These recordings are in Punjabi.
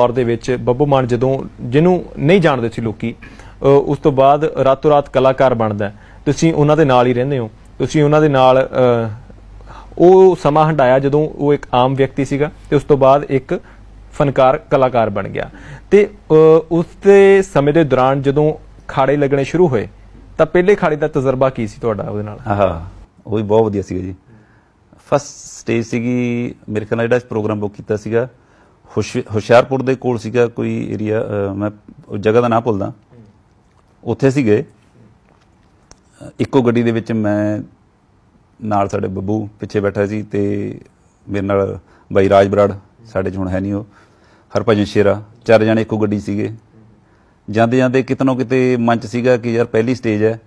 ਦੌਰ ਦੇ ਵਿੱਚ ਬੱਬੂ ਮਾਨ ਜਦੋਂ ਜਿਹਨੂੰ ਨਹੀਂ ਜਾਣਦੇ ਸੀ ਲੋਕੀ ਉਸ ਤੋਂ ਬਾਅਦ ਰਾਤੋ ਰਾਤ ਕਲਾਕਾਰ ਬਣਦਾ ਤੁਸੀਂ ਉਹਨਾਂ ਦੇ ਨਾਲ ਹੀ ਰਹਿੰਦੇ ਹੋ ਤੁਸੀਂ ਉਹਨਾਂ ਦੇ ਨਾਲ ਉਹ ਸਮਾਂ ਹਟਾਇਆ ਜਦੋਂ ਉਹ ਇੱਕ ਆਮ ਵਿਅਕਤੀ ਸੀਗਾ ਤੇ ਉਸ ਤੋਂ ਬਾਅਦ ਇੱਕ ਫਨਕਾਰ ਕਲਾਕਾਰ ਬਣ ਗਿਆ ਤੇ ਉਸ ਦੇ ਸਮੇਂ ਦੇ ਦੌਰਾਨ ਜਦੋਂ ਖਾੜੇ ਲੱਗਣੇ ਸ਼ੁਰੂ ਹੋਏ ਤਾਂ ਪਹਿਲੇ ਖਾੜੇ ਦਾ ਤਜਰਬਾ ਕੀ ਸੀ ਤੁਹਾਡਾ ਉਹਦੇ ਨਾਲ ਹਾਂ ਉਹ ਵੀ ਬਹੁਤ ਵਧੀਆ ਸੀਗਾ ਜੀ ਫਸਟ ਸਟੇਜ ਸੀਗੀ ਮੇਰੇ ਖਿਆਲ ਨਾਲ ਜਿਹੜਾ ਪ੍ਰੋਗਰਾਮ ਬੁੱਕ ਕੀਤਾ ਸੀਗਾ ਹੁਸ਼ਿਆਰਪੁਰ ਦੇ ਕੋਲ ਸੀਗਾ ਕੋਈ ਏਰੀਆ ਮੈਂ ਜਗ੍ਹਾ ਦਾ ਨਾਮ ਭੁੱਲਦਾ ਉੱਥੇ ਸੀਗੇ ਇੱਕੋ ਗੱਡੀ ਦੇ ਵਿੱਚ ਮੈਂ ਨਾਲ ਸਾਡੇ ਬੱਬੂ ਪਿੱਛੇ ਬੈਠਾ ਸੀ ਤੇ ਮੇਰੇ ਨਾਲ ਬਾਈ ਰਾਜ ਬਰਾੜ ਸਾਡੇ ਚ ਹੁਣ ਹੈ ਨਹੀਂ ਉਹ ਹਰਪਜਨ ਸ਼ੇਰਾ ਚਾਰ ਜਣੇ ਇੱਕੋ ਗੱਡੀ ਸੀਗੇ ਜਾਂਦੇ ਜਾਂਦੇ ਕਿਤਨੋਂ ਕਿਤੇ ਮੰਚ ਸੀਗਾ ਕਿ ਯਾਰ ਪਹਿਲੀ ਸਟੇਜ ਹੈ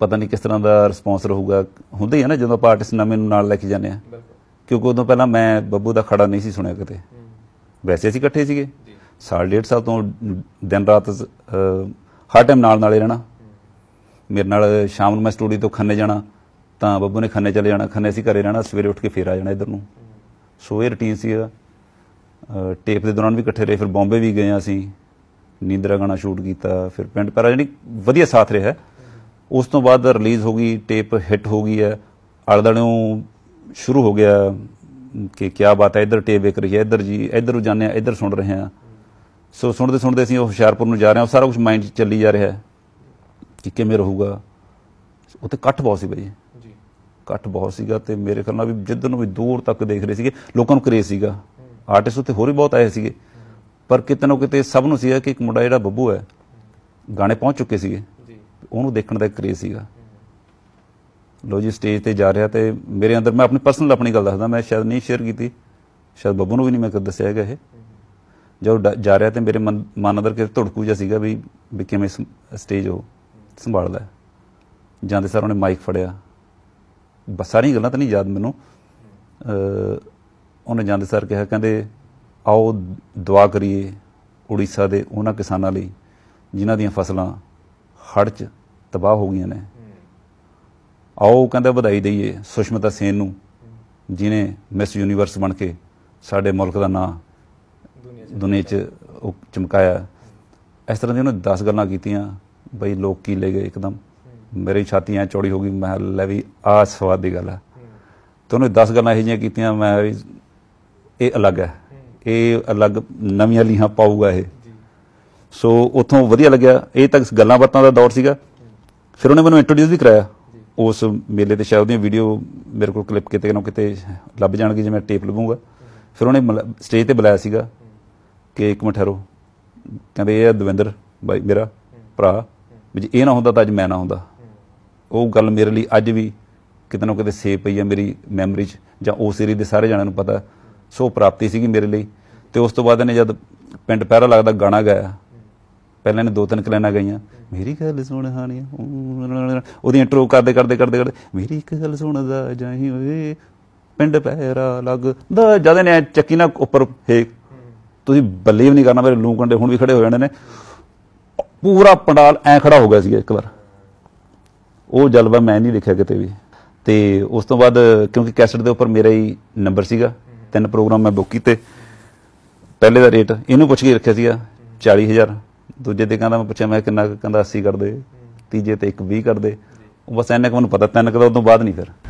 ਪਤਾ ਨਹੀਂ ਕਿਸ ਤਰ੍ਹਾਂ ਦਾ ਰਿਸਪੌਂਸ ਰਹੂਗਾ ਹੁੰਦੇ ਹੀ ਆ ਨਾ ਜਦੋਂ ਆਪਾਂ ਆਰਟਿਸਟ ਨਵੇਂ ਨੂੰ ਨਾਲ ਲੈ ਕੇ ਜਾਂਦੇ ਆ ਕਿਉਂਕਿ ਉਦੋਂ ਪਹਿਲਾਂ ਮੈਂ ਬੱਬੂ ਦਾ ਖੜਾ ਨਹੀਂ ਸੀ ਸੁਣਿਆ ਕਿਤੇ ਵੈਸੇ ਅਸੀਂ ਇਕੱਠੇ ਸੀਗੇ ਸਾਲ ਡੇਢ ਸਾਲ ਤੋਂ ਦਿਨ ਰਾਤ ਹਰ ਟਾਈਮ ਨਾਲ ਨਾਲੇ ਰਹਿਣਾ ਮੇਰੇ ਨਾਲ ਸ਼ਾਮ ਨੂੰ ਮੈਂ ਸਟੂਡੀਓ ਤੋਂ ਖੰਨੇ ਜਾਣਾ ਤਾਂ ਬੱਬੂ ਨੇ ਖੰਨੇ ਚਲੇ ਜਾਣਾ ਖੰਨੇ ਅਸੀਂ ਘਰੇ ਰਹਿਣਾ ਸਵੇਰੇ ਉੱਠ ਕੇ ਫੇਰ ਆ ਜਾਣਾ ਇਧਰ ਨੂੰ ਸੋ ਇਹ ਰੁਟੀਨ ਸੀ ਟੇਪ ਦੇ ਦੌਰਾਨ ਵੀ ਇਕੱਠੇ ਰਹੇ ਫਿਰ ਬੰਬੇ ਵੀ ਗਏ ਅਸੀਂ ਨੀਂਦਰਾ ਗਾਣਾ ਸ਼ੂਟ ਕੀਤਾ ਫਿਰ ਪਿੰਡ ਪਰ ਜਿਹੜੀ ਵਧੀਆ ਸਾਥ ਰਿਹਾ ਉਸ ਤੋਂ ਬਾਅਦ ਰਿਲੀਜ਼ ਹੋ ਗਈ ਟੇਪ ਹਿੱਟ ਹੋ ਗਈ ਹੈ ਅਲਦਣੋਂ ਸ਼ੁਰੂ ਹੋ ਗਿਆ ਕਿ ਕੀ ਬਾਤ ਹੈ ਇੱਧਰ ਟੇਪ ਵੇਖ ਰਹੀ ਹੈ ਇੱਧਰ ਜੀ ਇੱਧਰ ਨੂੰ ਜਾਂਦੇ ਆ ਇੱਧਰ ਸੁਣ ਰਹੇ ਆ ਸੋ ਸੁਣਦੇ ਸੁਣਦੇ ਅਸੀਂ ਉਹ ਹੁਸ਼ਿਆਰਪੁਰ ਨੂੰ ਜਾ ਰਹੇ ਹਾਂ ਸਾਰਾ ਕੁਝ ਮਾਈਂਡ 'ਚ ਚੱਲੀ ਜਾ ਰਿਹਾ ਹੈ ਕਿ ਕਿਵੇਂ ਰਹੂਗਾ ਉੱਥੇ ਕੱਟ ਬਹੁਤ ਸੀ ਬਈ ਜੀ ਕੱਟ ਬਹੁਤ ਸੀਗਾ ਤੇ ਮੇਰੇ ਖਿਆਲ ਨਾਲ ਵੀ ਜਿੱਦ ਨੂੰ ਵੀ ਦੂਰ ਤੱਕ ਦੇਖ ਰਹੇ ਸੀਗੇ ਲੋਕਾਂ ਨੂੰ ਕਰੇ ਸੀਗਾ ਆਰਟਿਸਟ ਉੱਥੇ ਹੋਰ ਵੀ ਬਹੁਤ ਆਏ ਸੀਗੇ ਪਰ ਕਿਤਨੋ ਕਿਤੇ ਸਭ ਨੂੰ ਸੀਗਾ ਕਿ ਇੱਕ ਮੁੰਡਾ ਜਿਹੜਾ ਬੱਬੂ ਹੈ ਗਾਣੇ ਪਹੁੰਚ ਚੁੱਕੇ ਸੀਗੇ ਉਹਨੂੰ ਦੇਖਣ ਦਾ ਕਰੇ ਸੀਗਾ ਲੋ ਜੀ ਸਟੇਜ ਤੇ ਜਾ ਰਿਹਾ ਤੇ ਮੇਰੇ ਅੰਦਰ ਮੈਂ ਆਪਣੀ ਪਰਸਨਲ ਆਪਣੀ ਗੱਲ ਦੱਸਦਾ ਮੈਂ ਸ਼ਾਇਦ ਨਹੀਂ ਸ਼ੇਅਰ ਕੀਤੀ ਸ਼ਾਇਦ ਬੱਬੂ ਨੂੰ ਵੀ ਨਹੀਂ ਮੈਂ ਕਦੇ ਦੱਸਿਆ ਹੈਗਾ ਇਹ ਜਦੋਂ ਜਾ ਰਿਹਾ ਤੇ ਮੇਰੇ ਮਨ ਅੰਦਰ ਕਿ ਧੜਕੂ ਜਿਹਾ ਸੀਗਾ ਵੀ ਵੀ ਕਿਵੇਂ ਸਟੇਜ ਉਹ ਸੰਭਾਲਦਾ ਜਾਂਦੇ ਸਾਰ ਉਹਨੇ ਮਾਈਕ ਫੜਿਆ ਬਸ ਸਾਰੀਆਂ ਗੱਲਾਂ ਤਾਂ ਨਹੀਂ ਯਾਦ ਮੈਨੂੰ ਉਹਨੇ ਜਾਂਦੇ ਸਾਰ ਕਿਹਾ ਕਹਿੰਦੇ ਆਓ ਦੁਆ ਕਰੀਏ ਉੜੀਸਾ ਦੇ ਉਹਨਾਂ ਕਿਸਾਨਾਂ ਲਈ ਜਿਨ੍ਹਾਂ ਦੀਆਂ ਫਸਲਾਂ ਹੜ੍ਹ 'ਚ ਤਬਾਹ ਹੋ ਗਈਆਂ ਨੇ ਆਓ ਕਹਿੰਦਾ ਵਧਾਈ ਦਈਏ ਸੁਸ਼ਮਤਾ ਸੇਨ ਨੂੰ ਜਿਨੇ ਮਿਸ ਯੂਨੀਵਰਸ ਬਣ ਕੇ ਸਾਡੇ ਮੁਲਕ ਦਾ ਨਾਂ ਦੁਨੀਆ 'ਚ ਚਮਕਾਇਆ ਇਸ ਤਰ੍ਹਾਂ ਦੀ ਉਹਨੇ 10 ਗੱਲਾਂ ਕੀਤੀਆਂ ਬਈ ਲੋਕ ਕੀ ਲੈ ਗਏ ਇੱਕਦਮ ਮੇਰੀ ਛਾਤੀ ਐ ਚੌੜੀ ਹੋ ਗਈ ਮੈਂ ਲੈ ਵੀ ਆ ਸਵਾਦ ਦੀ ਗੱਲ ਆ ਤੇ ਉਹਨੇ 10 ਗੱਲਾਂ ਇਹ ਜੀਆਂ ਕੀਤੀਆਂ ਮੈਂ ਵੀ ਇਹ ਅਲੱਗ ਹੈ ਇਹ ਅਲੱਗ ਨਵੀਆਂ ਲੀਹਾਂ ਪਾਊਗਾ ਇਹ ਸੋ ਉਥੋਂ ਵਧੀਆ ਲੱਗਿਆ ਇਹ ਤੱਕ ਗੱਲਾਂ ਬਾਤਾਂ ਦਾ ਦੌਰ ਸੀਗਾ ਫਿਰ ਉਹਨੇ ਮੈਨੂੰ ਇੰਟਰੋਡਿਊਸ ਵੀ ਕਰਾਇਆ ਉਸ ਮੇਲੇ ਤੇ ਸ਼ਾਇਦ ਉਹਦੀਆਂ ਵੀਡੀਓ ਮੇਰੇ ਕੋਲ ਕਲਿੱਪ ਕਿਤੇ ਨਾ ਕਿਤੇ ਲੱਭ ਜਾਣਗੇ ਜੇ ਮੈਂ ਟੇਪ ਲਵਾਂਗਾ ਫਿਰ ਉਹਨੇ ਸਟੇਜ ਤੇ ਬੁਲਾਇਆ ਸੀਗਾ ਕਿ ਇੱਕ ਮਿੰਟ ਠਹਿਰੋ ਕਹਿੰਦੇ ਇਹ ਦਵਿੰਦਰ ਬਾਈ ਮੇਰਾ ਭਰਾ ਵੀ ਇਹ ਨਾ ਹੁੰਦਾ ਤਾਂ ਅੱਜ ਮੈਂ ਨਾ ਹੁੰਦਾ ਉਹ ਗੱਲ ਮੇਰੇ ਲਈ ਅੱਜ ਵੀ ਕਿਤੇ ਨਾ ਕਿਤੇ ਸੇਵ ਪਈ ਆ ਮੇਰੀ ਮੈਮਰੀ 'ਚ ਜਾਂ ਉਸ ਏਰੀ ਦੇ ਸਾਰੇ ਜਾਣਿਆਂ ਨੂੰ ਪਤਾ ਸੋ ਪ੍ਰਾਪਤੀ ਸੀਗੀ ਮੇਰੇ ਲਈ ਤੇ ਉਸ ਤੋਂ ਬਾਅਦ ਇਹਨੇ ਜਦ ਪਿੰਡ ਪਹਿਰਾ ਲੱਗਦਾ ਗਾਣਾ ਗਾਇਆ ਪਹਿਲਾਂ ਨੇ ਦੋ ਤਿੰਨ ਕਲੈਨਾ ਗਾਈਆਂ ਮੇਰੀ ਗੱਲ ਸੁਣ ਹਾਣੀ ਉਹਦੀ ਇੰਟਰੋ ਕਰਦੇ ਕਰਦੇ ਕਰਦੇ ਕਰਦੇ ਮੇਰੀ ਇੱਕ ਗੱਲ ਸੁਣਦਾ ਜਾਹੀ ਓਏ ਪਿੰਡ ਪਹਿਰਾ ਲੱਗ ਦਾ ਜਦ ਨੇ ਚੱਕੀ ਨਾ ਉੱਪਰ ਹੇ ਤੁਸੀਂ ਬਲੀਵ ਨਹੀਂ ਕਰਨਾ ਮੇਰੇ ਲੂ ਕੰਡੇ ਹੁਣ ਵੀ ਖੜੇ ਹੋ ਜਾਣੇ ਨੇ ਪੂਰਾ ਪੰਡਾਲ ਐ ਖੜਾ ਹੋ ਗਿਆ ਸੀ ਇੱਕ ਵਾਰ ਉਹ ਜਲਵਾ ਮੈਂ ਨਹੀਂ ਲਿਖਿਆ ਕਿਤੇ ਵੀ ਤੇ ਉਸ ਤੋਂ ਬਾਅਦ ਕਿਉਂਕਿ ਕੈਸਟ ਦੇ ਉੱਪਰ ਮੇਰਾ ਹੀ ਨੰਬਰ ਸੀਗਾ ਤਿੰਨ ਪ੍ਰੋਗਰਾਮ ਮੈਂ ਬੁੱਕ ਕੀਤੇ ਪਹਿਲੇ ਦਾ ਰੇਟ ਇਹਨੂੰ ਪੁੱਛ ਕੇ ਰੱਖਿਆ ਸੀਗਾ 40000 ਦੂਜੇ ਤੇ ਕਹਿੰਦਾ ਮੈਂ ਪੁੱਛਿਆ ਮੈਂ ਕਿੰਨਾ ਕਹਿੰਦਾ 80 ਕਰਦੇ ਤੀਜੇ ਤੇ ਇੱਕ 20 ਕਰਦੇ ਉਹ ਬਸ ਐਨੇ ਕੁ ਮੈਨੂੰ ਪਤਾ ਤਿੰਨ ਦਾ ਉਦੋਂ ਬਾਅਦ ਨਹੀਂ ਫਿਰ